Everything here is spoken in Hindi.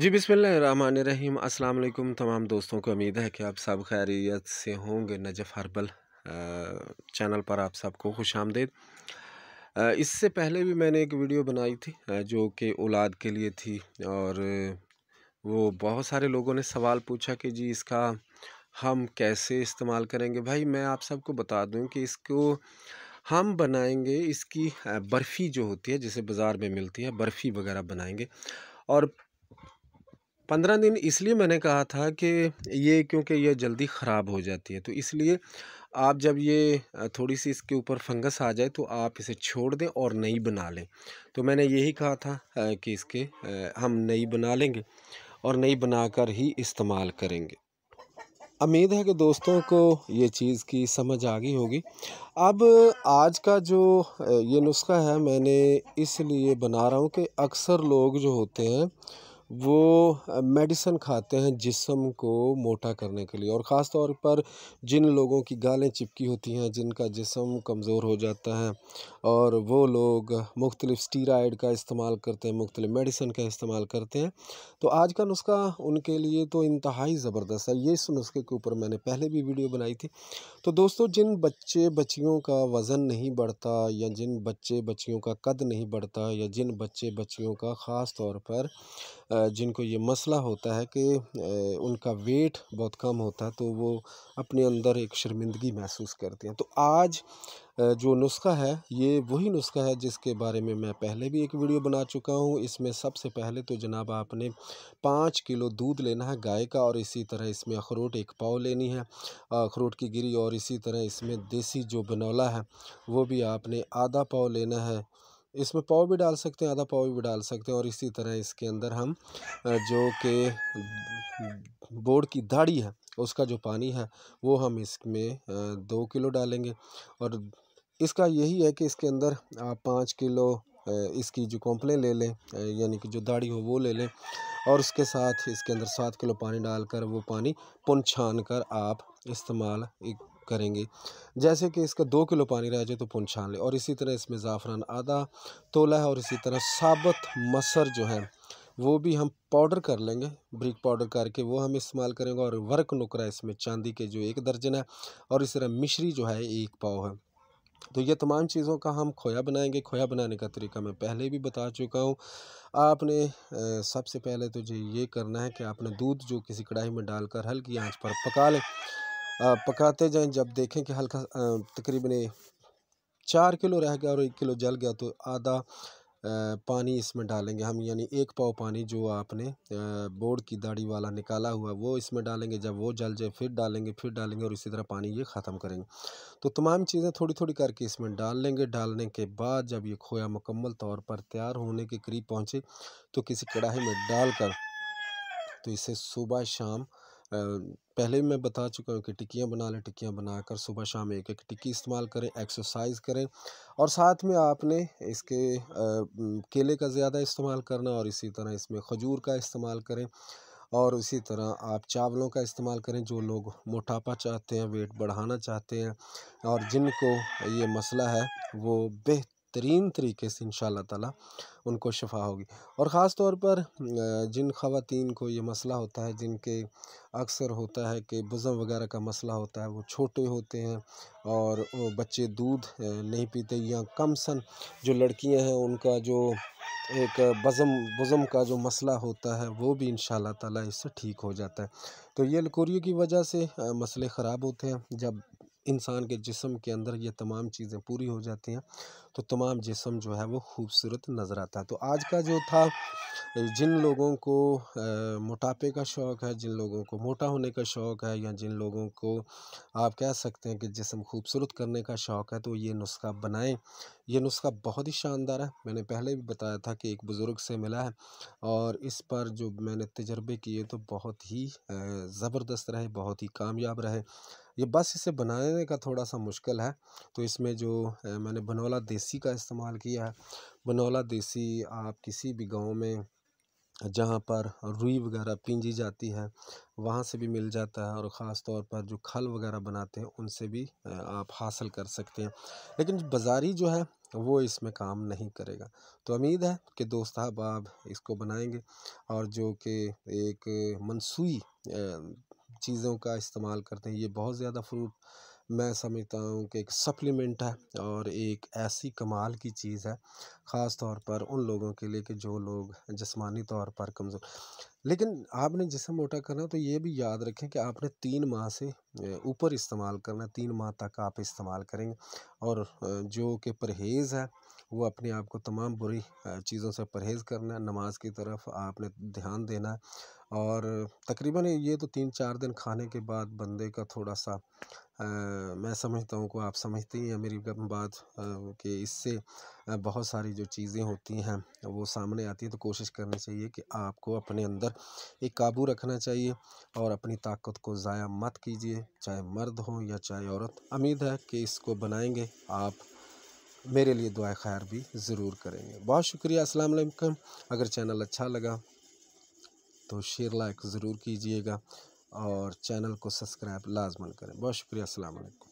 जी बिसमीम अस्सलाम तमाम दोस्तों को उम्मीद है कि आप सब खैरियत से होंगे नजफ़ हर्बल चैनल पर आप सबको खुश आमदेद इससे पहले भी मैंने एक वीडियो बनाई थी जो कि औलाद के लिए थी और वो बहुत सारे लोगों ने सवाल पूछा कि जी इसका हम कैसे इस्तेमाल करेंगे भाई मैं आप सबको बता दूं कि इसको हम बनाएंगे इसकी बर्फ़ी जो होती है जिसे बाज़ार में मिलती है बर्फ़ी वगैरह बनाएंगे और पंद्रह दिन इसलिए मैंने कहा था कि ये क्योंकि ये जल्दी ख़राब हो जाती है तो इसलिए आप जब ये थोड़ी सी इसके ऊपर फंगस आ जाए तो आप इसे छोड़ दें और नई बना लें तो मैंने यही कहा था कि इसके हम नई बना लेंगे और नई बनाकर ही इस्तेमाल करेंगे उम्मीद है कि दोस्तों को ये चीज़ की समझ आ गई होगी अब आज का जो ये नुस्खा है मैंने इसलिए बना रहा हूँ कि अक्सर लोग जो होते हैं वो मेडिसन खाते हैं जिसम को मोटा करने के लिए और ख़ास तौर पर जिन लोगों की गालें चिपकी होती हैं जिनका जिसम कमज़ोर हो जाता है और वो लोग मुख्तलिफ़ स्टीराइड का इस्तेमाल करते हैं मुख्तलिफ़ मेडिसन का इस्तेमाल करते हैं तो आज का नुस्खा उनके लिए तो इंतहाई ज़बरदस्त है ये इस नुस्खे के ऊपर मैंने पहले भी वीडियो बनाई थी तो दोस्तों जिन बच्चे बच्चियों का वज़न नहीं बढ़ता या जिन बच्चे बच्चियों का कद नहीं बढ़ता या जिन बच्चे बच्चियों का ख़ास तौर पर जिनको ये मसला होता है कि उनका वेट बहुत कम होता है तो वो अपने अंदर एक शर्मिंदगी महसूस करते हैं तो आज जो नुस्खा है ये वही नुस्खा है जिसके बारे में मैं पहले भी एक वीडियो बना चुका हूँ इसमें सबसे पहले तो जनाब आपने पाँच किलो दूध लेना है गाय का और इसी तरह इसमें अखरोट एक पाव लेनी है अखरोट की गिरी और इसी तरह इसमें देसी जो बनौला है वो भी आपने आधा पाव लेना है इसमें पाव भी डाल सकते हैं आधा पाव भी डाल सकते हैं और इसी तरह इसके अंदर हम जो कि बोर्ड की दाढ़ी है उसका जो पानी है वो हम इसमें दो किलो डालेंगे और इसका यही है कि इसके अंदर आप पाँच किलो इसकी जो कॉम्प्लेन ले लें यानी कि जो दाढ़ी हो वो ले लें और उसके साथ इसके अंदर सात किलो पानी डालकर वो पानी पुन छान कर आप इस्तेमाल एक करेंगे जैसे कि इसका दो किलो पानी रह जाए तो छान लें और इसी तरह इसमें ज़ाफ़रान आधा तोला है और इसी तरह साबत मसर जो है वो भी हम पाउडर कर लेंगे ब्रिक पाउडर करके वो हम इस्तेमाल करेंगे और वर्क नुकरा इसमें चांदी के जो एक दर्जन है और इसी तरह मिश्री जो है एक पाव है तो ये तमाम चीज़ों का हम खोया बनाएंगे खोया बनाने का तरीका मैं पहले भी बता चुका हूँ आपने सबसे पहले तो जी ये करना है कि आपने दूध जो किसी कढ़ाई में डालकर हल्की आंच पर पका लें पकाते जाएं जब देखें कि हल्का तकरीबन चार किलो रह गया और एक किलो जल गया तो आधा पानी इसमें डालेंगे हम यानी एक पाव पानी जो आपने बोर्ड की दाढ़ी वाला निकाला हुआ वो इसमें डालेंगे जब वो जल जाए फिर डालेंगे फिर डालेंगे और इसी तरह पानी ये ख़त्म करेंगे तो तमाम चीज़ें थोड़ी थोड़ी करके इसमें डाल लेंगे डालने के बाद जब ये खोया मुकम्मल तौर पर तैयार होने के करीब पहुँचे तो किसी कढ़ाई में डाल कर तो इसे सुबह शाम पहले मैं बता चुका हूँ कि टिक्कियाँ बना लें टिक्कियाँ बनाकर सुबह शाम एक एक टिक्की इस्तेमाल करें एक्सरसाइज करें और साथ में आपने इसके केले का ज़्यादा इस्तेमाल करना और इसी तरह इसमें खजूर का इस्तेमाल करें और इसी तरह आप चावलों का इस्तेमाल करें जो लोग मोटापा चाहते हैं वेट बढ़ाना चाहते हैं और जिनको ये मसला है वो बेहतर बेहतरीन तरीके से इन ताला उनको शफा होगी और ख़ास तौर पर जिन ख़वातीन को ये मसला होता है जिनके अक्सर होता है कि बुज़म वगैरह का मसला होता है वो छोटे होते हैं और बच्चे दूध नहीं पीते या कम सन जो लड़कियां हैं उनका जो एक बज़म बुजम का जो मसला होता है वो भी इन ताला इससे ठीक हो जाता है तो ये लकोरियों की वजह से मसले ख़राब होते हैं जब इंसान के जिसम के अंदर ये तमाम चीज़ें पूरी हो जाती हैं तो तमाम जिसम जो है वो खूबसूरत नज़र आता है तो आज का जो था जिन लोगों को मोटापे का शौक़ है जिन लोगों को मोटा होने का शौक़ है या जिन लोगों को आप कह सकते हैं कि जिसम खूबसूरत करने का शौक़ है तो ये नुस्खा बनाएं ये नुस्खा बहुत ही शानदार है मैंने पहले भी बताया था कि एक बुज़ुर्ग से मिला है और इस पर जो मैंने तजर्बे किए तो बहुत ही ज़बरदस्त रहे बहुत ही कामयाब रहे ये बस इसे बनाने का थोड़ा सा मुश्किल है तो इसमें जो मैंने बनौला देसी का इस्तेमाल किया है बनौला देसी आप किसी भी गांव में जहाँ पर रुई वगैरह पिंजी जाती है वहाँ से भी मिल जाता है और ख़ास तौर पर जो खल वगैरह बनाते हैं उनसे भी आप हासिल कर सकते हैं लेकिन बाज़ारी जो है वो इसमें काम नहीं करेगा तो उम्मीद है कि दोस्त आप इसको बनाएंगे और जो कि एक मनसूई चीज़ों का इस्तेमाल करते हैं ये बहुत ज़्यादा फ्रूट मैं समझता हूँ कि एक सप्लीमेंट है और एक ऐसी कमाल की चीज़ है ख़ास तौर पर उन लोगों के लिए कि जो लोग जिसमानी तौर पर कमज़ोर लेकिन आपने जिसम मोटा करना तो ये भी याद रखें कि आपने तीन माह से ऊपर इस्तेमाल करना तीन माह तक आप इस्तेमाल करेंगे और जो कि परहेज़ है वो अपने आप को तमाम बुरी चीज़ों से परहेज़ करना है नमाज की तरफ आपने ध्यान देना है और तकरीबन ये तो तीन चार दिन खाने के बाद बंदे का थोड़ा सा आ, मैं समझता हूँ को आप ही हैं मेरी बात कि इससे बहुत सारी जो चीज़ें होती हैं वो सामने आती हैं तो कोशिश करनी चाहिए कि आपको अपने अंदर एक काबू रखना चाहिए और अपनी ताकत को ज़ाया मत कीजिए चाहे मर्द हो या चाहे औरत उम्मीद है कि इसको बनाएंगे आप मेरे लिए दुआ खैर भी ज़रूर करेंगे बहुत शुक्रिया असलकम अगर चैनल अच्छा लगा तो शेयर लाइक ज़रूर कीजिएगा और चैनल को सब्सक्राइब लाजमन करें बहुत शुक्रिया अल्लाम